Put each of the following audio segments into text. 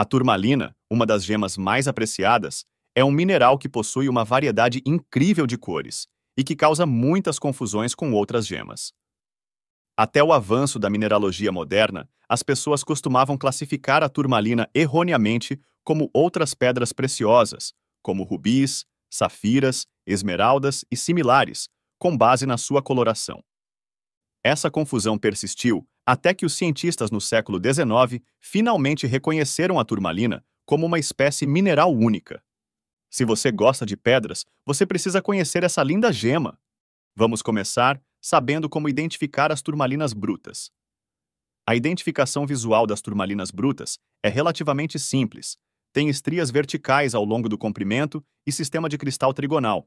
A turmalina, uma das gemas mais apreciadas, é um mineral que possui uma variedade incrível de cores e que causa muitas confusões com outras gemas. Até o avanço da mineralogia moderna, as pessoas costumavam classificar a turmalina erroneamente como outras pedras preciosas, como rubis, safiras, esmeraldas e similares, com base na sua coloração. Essa confusão persistiu até que os cientistas no século XIX finalmente reconheceram a turmalina como uma espécie mineral única. Se você gosta de pedras, você precisa conhecer essa linda gema. Vamos começar sabendo como identificar as turmalinas brutas. A identificação visual das turmalinas brutas é relativamente simples. Tem estrias verticais ao longo do comprimento e sistema de cristal trigonal,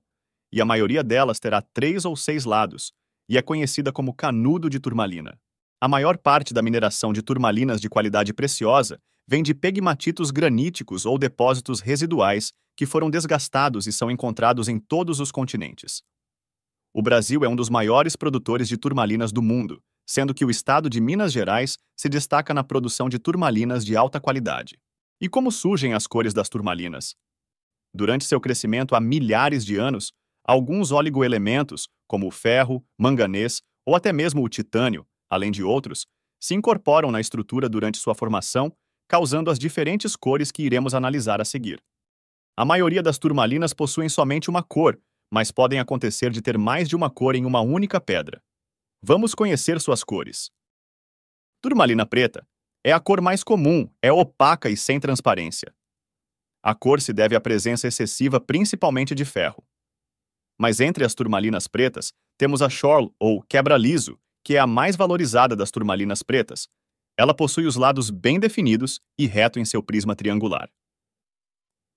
e a maioria delas terá três ou seis lados, e é conhecida como canudo de turmalina. A maior parte da mineração de turmalinas de qualidade preciosa vem de pegmatitos graníticos ou depósitos residuais que foram desgastados e são encontrados em todos os continentes. O Brasil é um dos maiores produtores de turmalinas do mundo, sendo que o estado de Minas Gerais se destaca na produção de turmalinas de alta qualidade. E como surgem as cores das turmalinas? Durante seu crescimento há milhares de anos, alguns oligoelementos, como o ferro, manganês ou até mesmo o titânio, além de outros, se incorporam na estrutura durante sua formação, causando as diferentes cores que iremos analisar a seguir. A maioria das turmalinas possuem somente uma cor, mas podem acontecer de ter mais de uma cor em uma única pedra. Vamos conhecer suas cores. Turmalina preta é a cor mais comum, é opaca e sem transparência. A cor se deve à presença excessiva principalmente de ferro. Mas entre as turmalinas pretas, temos a Shorl ou quebra-liso, que é a mais valorizada das turmalinas pretas. Ela possui os lados bem definidos e reto em seu prisma triangular.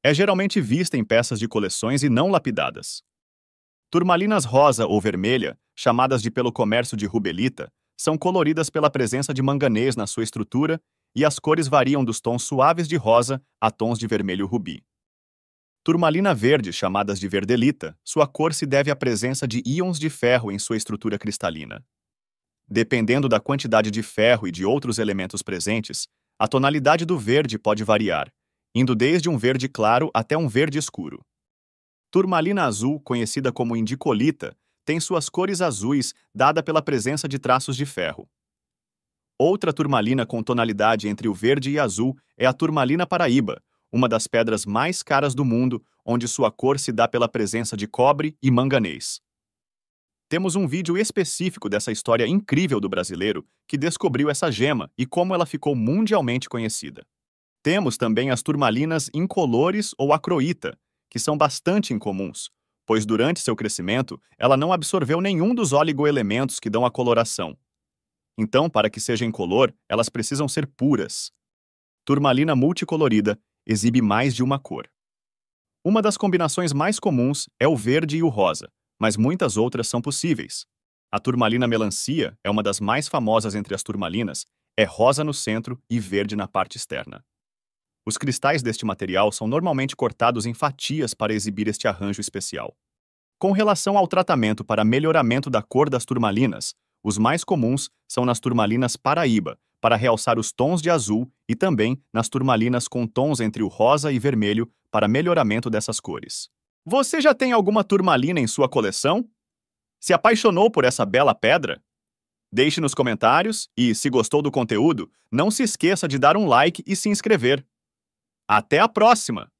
É geralmente vista em peças de coleções e não lapidadas. Turmalinas rosa ou vermelha, chamadas de pelo comércio de rubelita, são coloridas pela presença de manganês na sua estrutura e as cores variam dos tons suaves de rosa a tons de vermelho rubi. Turmalina verde, chamadas de verdelita, sua cor se deve à presença de íons de ferro em sua estrutura cristalina. Dependendo da quantidade de ferro e de outros elementos presentes, a tonalidade do verde pode variar, indo desde um verde claro até um verde escuro. Turmalina azul, conhecida como indicolita, tem suas cores azuis dada pela presença de traços de ferro. Outra turmalina com tonalidade entre o verde e azul é a turmalina paraíba, uma das pedras mais caras do mundo, onde sua cor se dá pela presença de cobre e manganês. Temos um vídeo específico dessa história incrível do brasileiro que descobriu essa gema e como ela ficou mundialmente conhecida. Temos também as turmalinas incolores ou acroíta, que são bastante incomuns, pois durante seu crescimento ela não absorveu nenhum dos oligoelementos que dão a coloração. Então, para que seja incolor, elas precisam ser puras. Turmalina multicolorida exibe mais de uma cor. Uma das combinações mais comuns é o verde e o rosa, mas muitas outras são possíveis. A turmalina melancia é uma das mais famosas entre as turmalinas, é rosa no centro e verde na parte externa. Os cristais deste material são normalmente cortados em fatias para exibir este arranjo especial. Com relação ao tratamento para melhoramento da cor das turmalinas, os mais comuns são nas turmalinas paraíba, para realçar os tons de azul, e também nas turmalinas com tons entre o rosa e vermelho, para melhoramento dessas cores. Você já tem alguma turmalina em sua coleção? Se apaixonou por essa bela pedra? Deixe nos comentários e, se gostou do conteúdo, não se esqueça de dar um like e se inscrever. Até a próxima!